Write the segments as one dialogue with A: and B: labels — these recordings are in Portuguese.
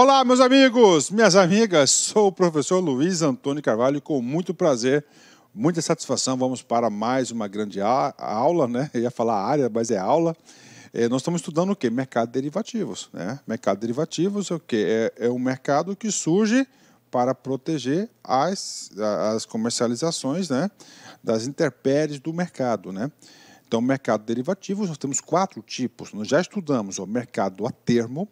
A: Olá, meus amigos, minhas amigas, sou o professor Luiz Antônio Carvalho e com muito prazer, muita satisfação, vamos para mais uma grande aula, né? Eu ia falar área, mas é aula. É, nós estamos estudando o quê? Mercado de derivativos, né? Mercado de derivativos é o quê? É, é um mercado que surge para proteger as, as comercializações, né? Das intempéries do mercado, né? Então, mercado de derivativos, nós temos quatro tipos. Nós já estudamos o mercado a termo,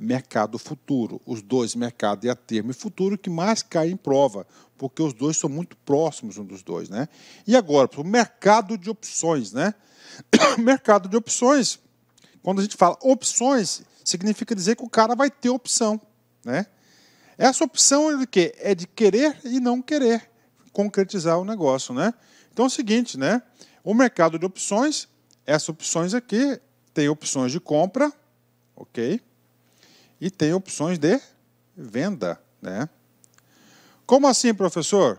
A: mercado futuro. Os dois, mercado e a termo e futuro, que mais caem em prova, porque os dois são muito próximos um dos dois. Né? E agora, o mercado de opções. Né? mercado de opções, quando a gente fala opções, significa dizer que o cara vai ter opção. Né? Essa opção é de quê? É de querer e não querer concretizar o negócio. Né? Então é o seguinte, né? o mercado de opções, essas opções aqui, tem opções de compra, ok? e tem opções de venda. Né? Como assim, professor?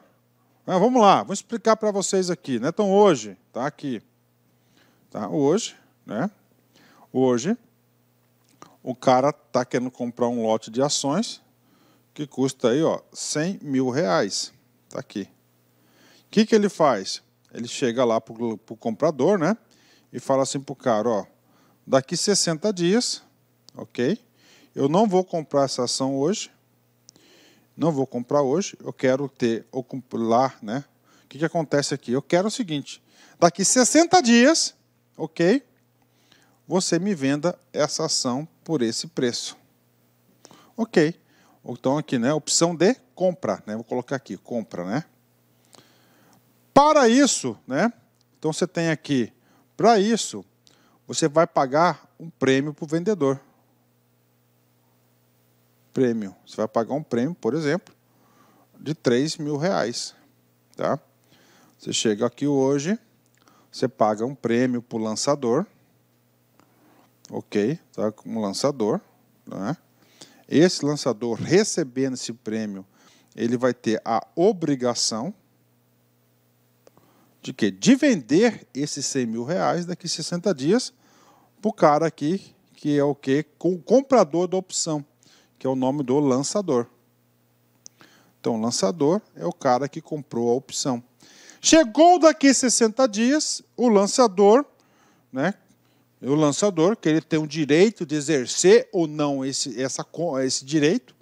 A: Ah, vamos lá, vou explicar para vocês aqui. Né? Então, hoje, tá aqui. Tá? Hoje, né? Hoje, o cara está querendo comprar um lote de ações que custa aí, ó, 100 mil reais. Está aqui. O que, que ele faz? Ele chega lá para o comprador, né? E fala assim para o cara, ó, daqui 60 dias, ok? eu não vou comprar essa ação hoje, não vou comprar hoje, eu quero ter, ou lá, né? O que, que acontece aqui? Eu quero o seguinte, daqui 60 dias, ok? Você me venda essa ação por esse preço. Ok. Então aqui, né? Opção de compra, né? Vou colocar aqui, compra, né? Para isso, né? Então você tem aqui, para isso, você vai pagar um prêmio para o vendedor prêmio. Você vai pagar um prêmio, por exemplo, de 3 mil reais. Tá? Você chega aqui hoje, você paga um prêmio para o lançador. Ok, tá com um lançador. Né? Esse lançador recebendo esse prêmio, ele vai ter a obrigação de que de vender esses 100 mil reais daqui 60 dias para o cara aqui que é o quê com o comprador da opção que é o nome do lançador. Então, o lançador é o cara que comprou a opção. Chegou daqui 60 dias, o lançador, né? O lançador, que ele tem o direito de exercer ou não esse, essa, esse direito,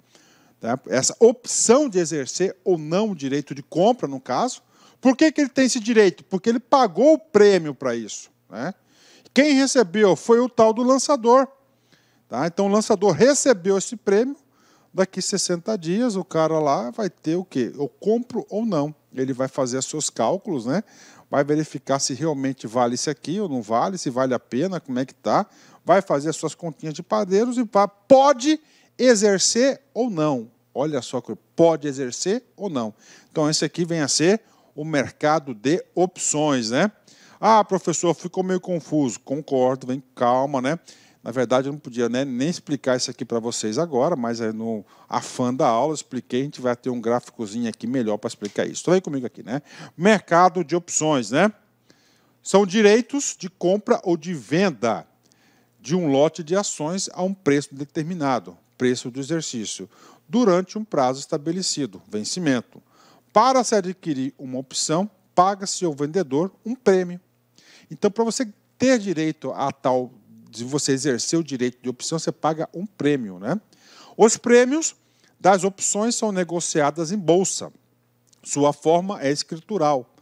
A: né, essa opção de exercer ou não o direito de compra, no caso. Por que, que ele tem esse direito? Porque ele pagou o prêmio para isso. Né? Quem recebeu foi o tal do lançador. Tá? Então o lançador recebeu esse prêmio, daqui 60 dias o cara lá vai ter o quê? Eu compro ou não. Ele vai fazer seus cálculos, né? Vai verificar se realmente vale isso aqui ou não vale, se vale a pena, como é que tá. Vai fazer as suas continhas de padeiros e pode exercer ou não. Olha só, pode exercer ou não. Então esse aqui vem a ser o mercado de opções, né? Ah, professor, ficou meio confuso. Concordo, vem calma, né? Na verdade, eu não podia né, nem explicar isso aqui para vocês agora, mas é no afã da aula expliquei, a gente vai ter um gráficozinho aqui melhor para explicar isso. estou aí comigo aqui, né? Mercado de opções, né? São direitos de compra ou de venda de um lote de ações a um preço determinado, preço do exercício, durante um prazo estabelecido, vencimento. Para se adquirir uma opção, paga-se ao vendedor um prêmio. Então, para você ter direito a tal de você exercer o direito de opção, você paga um prêmio. Né? Os prêmios das opções são negociadas em bolsa. Sua forma é escritural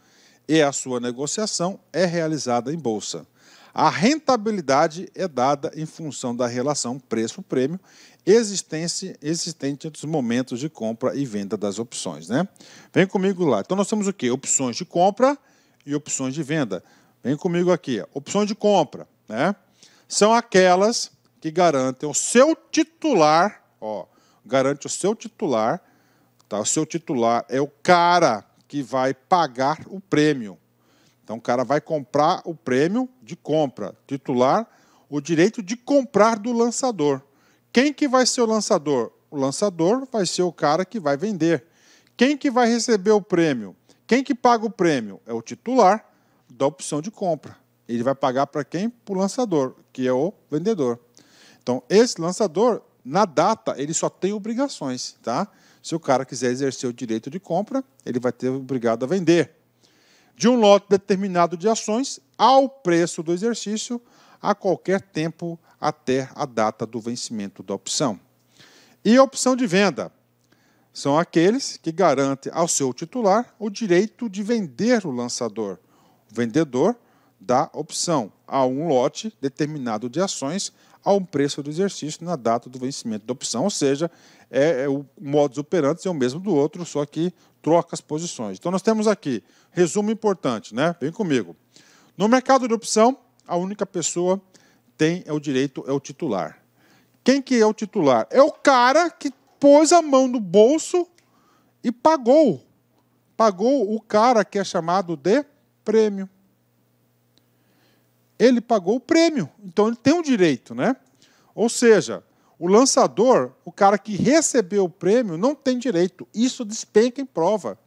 A: e a sua negociação é realizada em bolsa. A rentabilidade é dada em função da relação preço-prêmio existente entre os momentos de compra e venda das opções. Né? Vem comigo lá. Então nós temos o quê? Opções de compra e opções de venda. Vem comigo aqui. Opção de compra. Né? são aquelas que garantem o seu titular, ó, garante o seu titular, tá? O seu titular é o cara que vai pagar o prêmio. Então o cara vai comprar o prêmio de compra, titular, o direito de comprar do lançador. Quem que vai ser o lançador? O lançador vai ser o cara que vai vender. Quem que vai receber o prêmio? Quem que paga o prêmio? É o titular da opção de compra. Ele vai pagar para quem? Para o lançador, que é o vendedor. Então, esse lançador, na data, ele só tem obrigações. Tá? Se o cara quiser exercer o direito de compra, ele vai ter obrigado a vender. De um lote determinado de ações, ao preço do exercício, a qualquer tempo até a data do vencimento da opção. E a opção de venda são aqueles que garantem ao seu titular o direito de vender o lançador. O vendedor da opção a um lote determinado de ações a um preço do exercício na data do vencimento da opção, ou seja, é, é o modus operandi é o mesmo do outro, só que troca as posições. Então nós temos aqui, resumo importante, né? Vem comigo. No mercado de opção, a única pessoa tem é o direito é o titular. Quem que é o titular? É o cara que pôs a mão no bolso e pagou. Pagou o cara que é chamado de prêmio ele pagou o prêmio, então ele tem um direito, né? Ou seja, o lançador, o cara que recebeu o prêmio, não tem direito. Isso despenca em prova.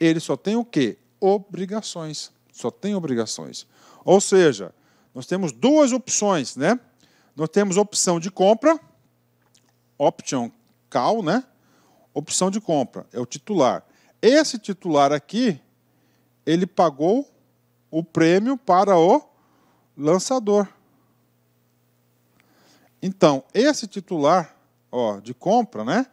A: Ele só tem o quê? Obrigações. Só tem obrigações. Ou seja, nós temos duas opções, né? Nós temos opção de compra, option call, né? Opção de compra, é o titular. Esse titular aqui, ele pagou o prêmio para o lançador. Então, esse titular ó, de compra, né,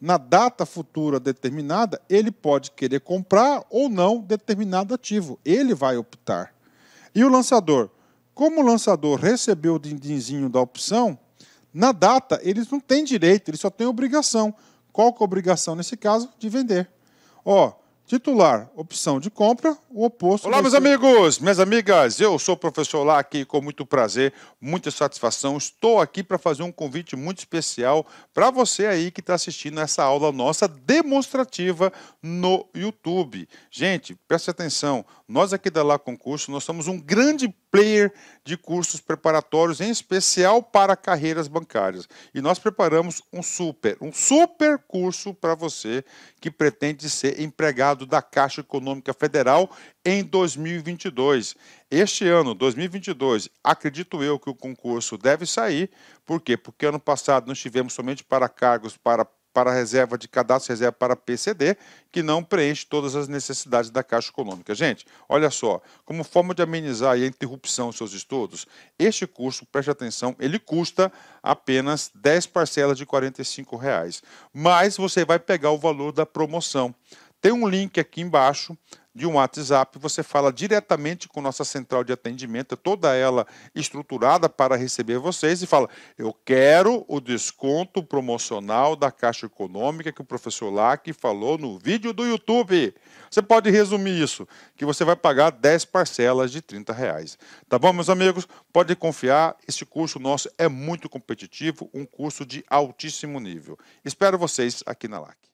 A: na data futura determinada, ele pode querer comprar ou não determinado ativo. Ele vai optar. E o lançador? Como o lançador recebeu o dindinzinho da opção, na data eles não têm direito, ele só tem obrigação. Qual que é a obrigação nesse caso? De vender. Ó, Titular, opção de compra, o oposto. Olá, meus ser... amigos, minhas amigas, eu sou o professor Lá aqui com muito prazer, muita satisfação. Estou aqui para fazer um convite muito especial para você aí que está assistindo essa aula nossa demonstrativa no YouTube. Gente, preste atenção, nós aqui da Lá Concurso, nós somos um grande player de cursos preparatórios, em especial para carreiras bancárias. E nós preparamos um super, um super curso para você que pretende ser empregado resultado da Caixa Econômica Federal em 2022. Este ano, 2022, acredito eu que o concurso deve sair, por quê? Porque ano passado nós tivemos somente para cargos para para reserva de cadastro, reserva para PCD, que não preenche todas as necessidades da Caixa Econômica. Gente, olha só, como forma de amenizar a interrupção dos seus estudos, este curso, preste atenção, ele custa apenas 10 parcelas de R$ reais, mas você vai pegar o valor da promoção. Tem um link aqui embaixo de um WhatsApp, você fala diretamente com nossa central de atendimento, toda ela estruturada para receber vocês e fala: "Eu quero o desconto promocional da Caixa Econômica que o professor Lac falou no vídeo do YouTube". Você pode resumir isso, que você vai pagar 10 parcelas de 30 reais. Tá bom, meus amigos? Pode confiar, este curso nosso é muito competitivo, um curso de altíssimo nível. Espero vocês aqui na LAC.